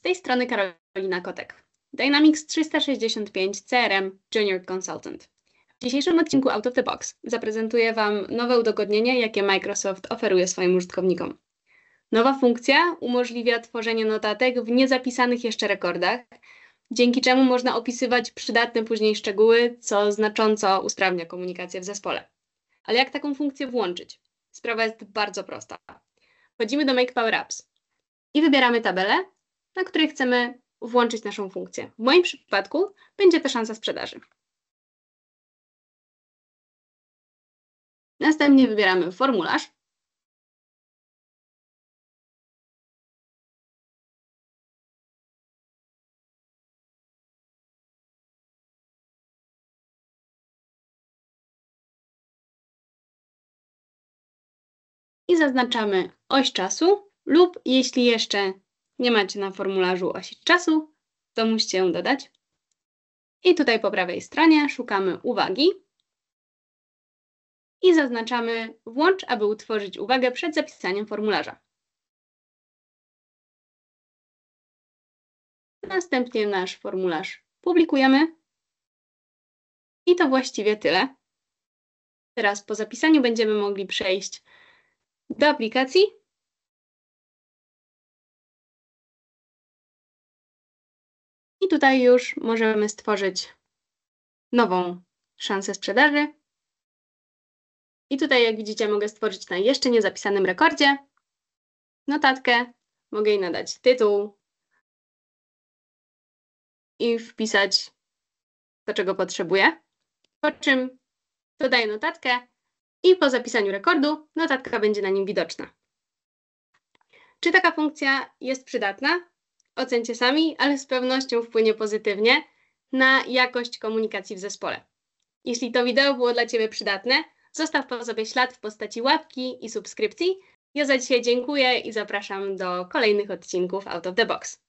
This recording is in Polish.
Z tej strony Karolina Kotek, Dynamics 365 CRM Junior Consultant. W dzisiejszym odcinku Out of the Box zaprezentuję Wam nowe udogodnienie, jakie Microsoft oferuje swoim użytkownikom. Nowa funkcja umożliwia tworzenie notatek w niezapisanych jeszcze rekordach, dzięki czemu można opisywać przydatne później szczegóły, co znacząco usprawnia komunikację w zespole. Ale jak taką funkcję włączyć? Sprawa jest bardzo prosta. Wchodzimy do Make Power Apps i wybieramy tabelę, na której chcemy włączyć naszą funkcję. W moim przypadku będzie to szansa sprzedaży. Następnie wybieramy formularz. I zaznaczamy oś czasu lub jeśli jeszcze nie macie na formularzu osi czasu, to musicie ją dodać. I tutaj po prawej stronie szukamy uwagi i zaznaczamy włącz, aby utworzyć uwagę przed zapisaniem formularza. Następnie nasz formularz publikujemy i to właściwie tyle. Teraz po zapisaniu będziemy mogli przejść do aplikacji I tutaj już możemy stworzyć nową szansę sprzedaży. I tutaj, jak widzicie, mogę stworzyć na jeszcze niezapisanym rekordzie notatkę, mogę jej nadać tytuł i wpisać to, czego potrzebuję. Po czym dodaję notatkę i po zapisaniu rekordu notatka będzie na nim widoczna. Czy taka funkcja jest przydatna? ocencie sami, ale z pewnością wpłynie pozytywnie na jakość komunikacji w zespole. Jeśli to wideo było dla Ciebie przydatne, zostaw po sobie ślad w postaci łapki i subskrypcji. Ja za dzisiaj dziękuję i zapraszam do kolejnych odcinków Out of the Box.